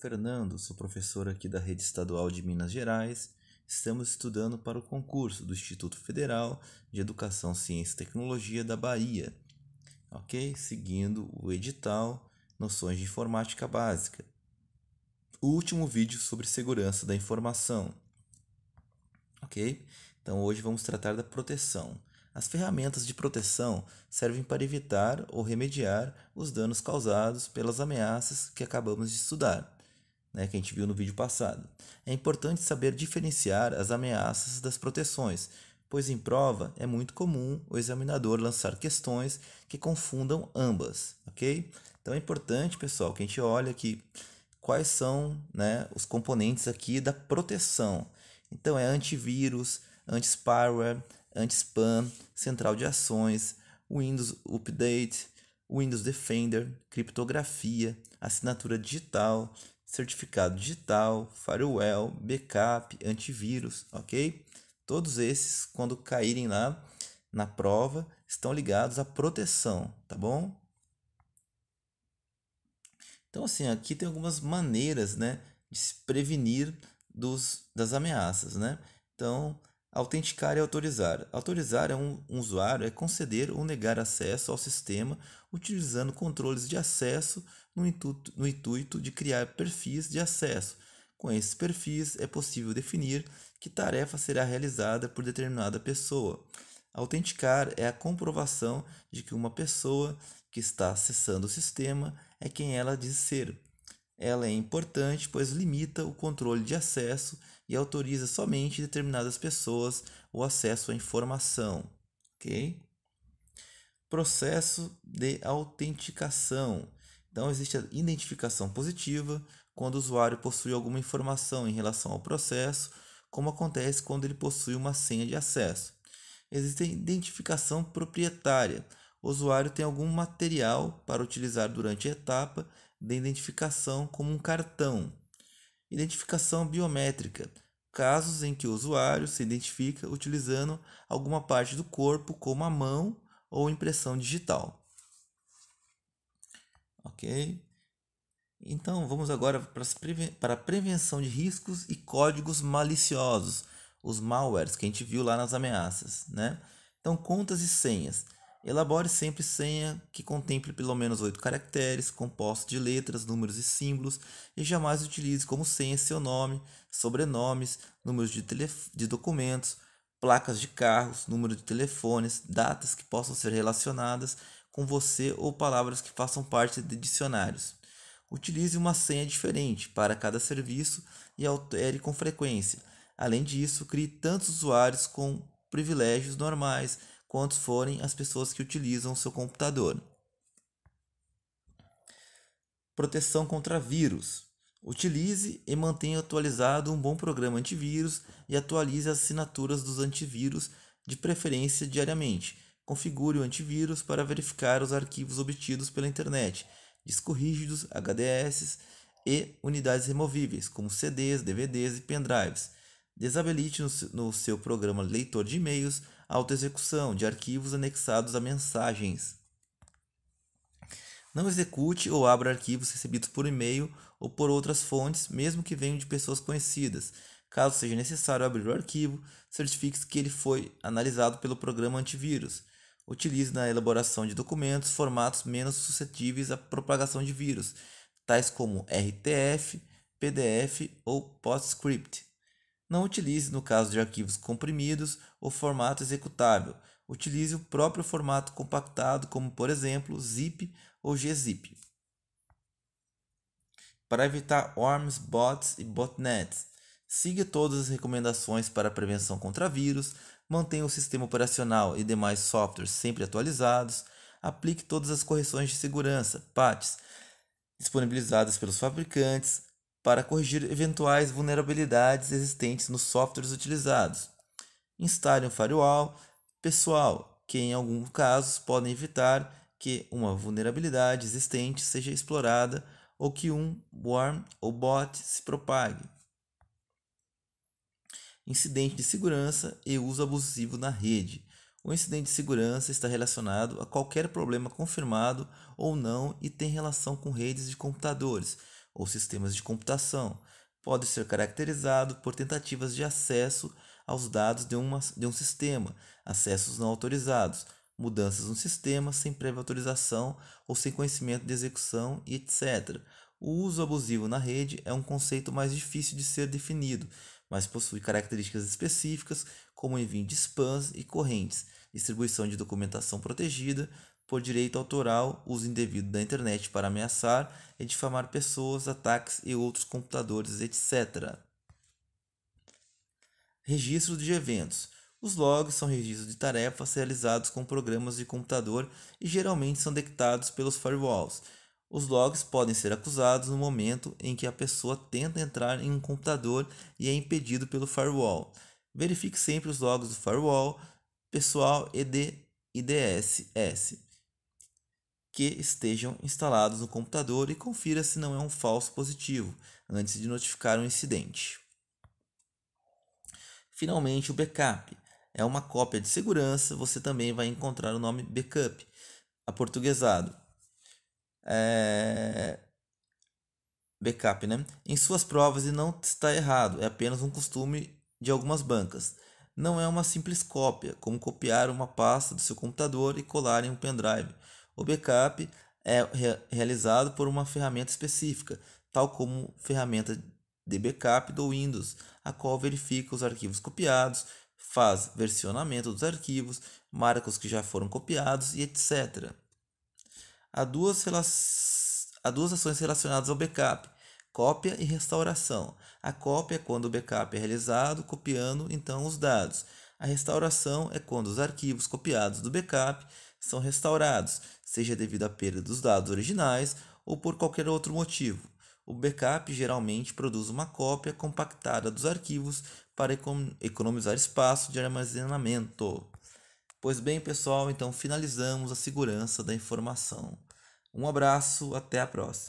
Fernando, sou professor aqui da Rede Estadual de Minas Gerais. Estamos estudando para o concurso do Instituto Federal de Educação, Ciência e Tecnologia da Bahia. Ok? Seguindo o edital Noções de Informática Básica. O último vídeo sobre segurança da informação. Ok? Então hoje vamos tratar da proteção. As ferramentas de proteção servem para evitar ou remediar os danos causados pelas ameaças que acabamos de estudar né, que a gente viu no vídeo passado. É importante saber diferenciar as ameaças das proteções, pois em prova é muito comum o examinador lançar questões que confundam ambas, ok? Então é importante, pessoal, que a gente olhe aqui quais são né, os componentes aqui da proteção. Então é antivírus, anti-spyware, anti-spam, central de ações, Windows Update, Windows Defender, criptografia, assinatura digital, certificado digital, firewall, backup, antivírus, ok? Todos esses, quando caírem lá na prova, estão ligados à proteção, tá bom? Então, assim, aqui tem algumas maneiras, né, de se prevenir dos, das ameaças, né? Então, autenticar e autorizar. Autorizar é um, um usuário é conceder ou negar acesso ao sistema utilizando controles de acesso no intuito, no intuito de criar perfis de acesso. Com esses perfis, é possível definir que tarefa será realizada por determinada pessoa. Autenticar é a comprovação de que uma pessoa que está acessando o sistema é quem ela diz ser. Ela é importante pois limita o controle de acesso e autoriza somente determinadas pessoas o acesso à informação. Okay? Processo de autenticação então, existe a identificação positiva, quando o usuário possui alguma informação em relação ao processo, como acontece quando ele possui uma senha de acesso. Existe a identificação proprietária. O usuário tem algum material para utilizar durante a etapa de identificação, como um cartão. Identificação biométrica. Casos em que o usuário se identifica utilizando alguma parte do corpo, como a mão ou impressão digital ok? Então vamos agora para, para a prevenção de riscos e códigos maliciosos, os malwares que a gente viu lá nas ameaças, né? Então contas e senhas. Elabore sempre senha que contemple pelo menos oito caracteres, composto de letras, números e símbolos, e jamais utilize como senha seu nome, sobrenomes, números de, de documentos, placas de carros, número de telefones, datas que possam ser relacionadas com você ou palavras que façam parte de dicionários. Utilize uma senha diferente para cada serviço e altere com frequência. Além disso, crie tantos usuários com privilégios normais quanto forem as pessoas que utilizam o seu computador. Proteção contra vírus. Utilize e mantenha atualizado um bom programa antivírus e atualize as assinaturas dos antivírus, de preferência diariamente configure o antivírus para verificar os arquivos obtidos pela internet, discos rígidos, HDS e unidades removíveis, como CDs, DVDs e pendrives. Desabilite no seu programa leitor de e-mails a autoexecução de arquivos anexados a mensagens. Não execute ou abra arquivos recebidos por e-mail ou por outras fontes, mesmo que venham de pessoas conhecidas. Caso seja necessário abrir o arquivo, certifique-se que ele foi analisado pelo programa antivírus utilize na elaboração de documentos formatos menos suscetíveis à propagação de vírus, tais como RTF, PDF ou PostScript. Não utilize no caso de arquivos comprimidos o formato executável. Utilize o próprio formato compactado, como por exemplo ZIP ou gzip. Para evitar worms, bots e botnets, Siga todas as recomendações para prevenção contra vírus, mantenha o sistema operacional e demais softwares sempre atualizados, aplique todas as correções de segurança, (patches) disponibilizadas pelos fabricantes para corrigir eventuais vulnerabilidades existentes nos softwares utilizados. Instale um firewall pessoal, que em alguns casos podem evitar que uma vulnerabilidade existente seja explorada ou que um worm ou bot se propague incidente de segurança e uso abusivo na rede. O incidente de segurança está relacionado a qualquer problema confirmado ou não e tem relação com redes de computadores ou sistemas de computação. Pode ser caracterizado por tentativas de acesso aos dados de, uma, de um sistema, acessos não autorizados, mudanças no sistema sem prévia autorização ou sem conhecimento de execução, etc. O uso abusivo na rede é um conceito mais difícil de ser definido, mas possui características específicas, como envio de spams e correntes, distribuição de documentação protegida por direito autoral, uso indevido da internet para ameaçar e difamar pessoas, ataques e outros computadores, etc. Registro de eventos. Os logs são registros de tarefas realizados com programas de computador e geralmente são detectados pelos firewalls os logs podem ser acusados no momento em que a pessoa tenta entrar em um computador e é impedido pelo firewall. Verifique sempre os logs do firewall pessoal e de IDSS que estejam instalados no computador e confira se não é um falso positivo antes de notificar um incidente. Finalmente, o backup é uma cópia de segurança, você também vai encontrar o nome backup aportuguesado é, backup, né? Em suas provas e não está errado, é apenas um costume de algumas bancas. Não é uma simples cópia, como copiar uma pasta do seu computador e colar em um pendrive. O backup é re realizado por uma ferramenta específica, tal como ferramenta de backup do Windows, a qual verifica os arquivos copiados, faz versionamento dos arquivos, marca os que já foram copiados e etc. Há duas, há duas ações relacionadas ao backup: cópia e restauração. A cópia é quando o backup é realizado, copiando então os dados. A restauração é quando os arquivos copiados do backup são restaurados, seja devido à perda dos dados originais ou por qualquer outro motivo. O backup geralmente produz uma cópia compactada dos arquivos para economizar espaço de armazenamento. Pois bem, pessoal, então finalizamos a segurança da informação. Um abraço, até a próxima.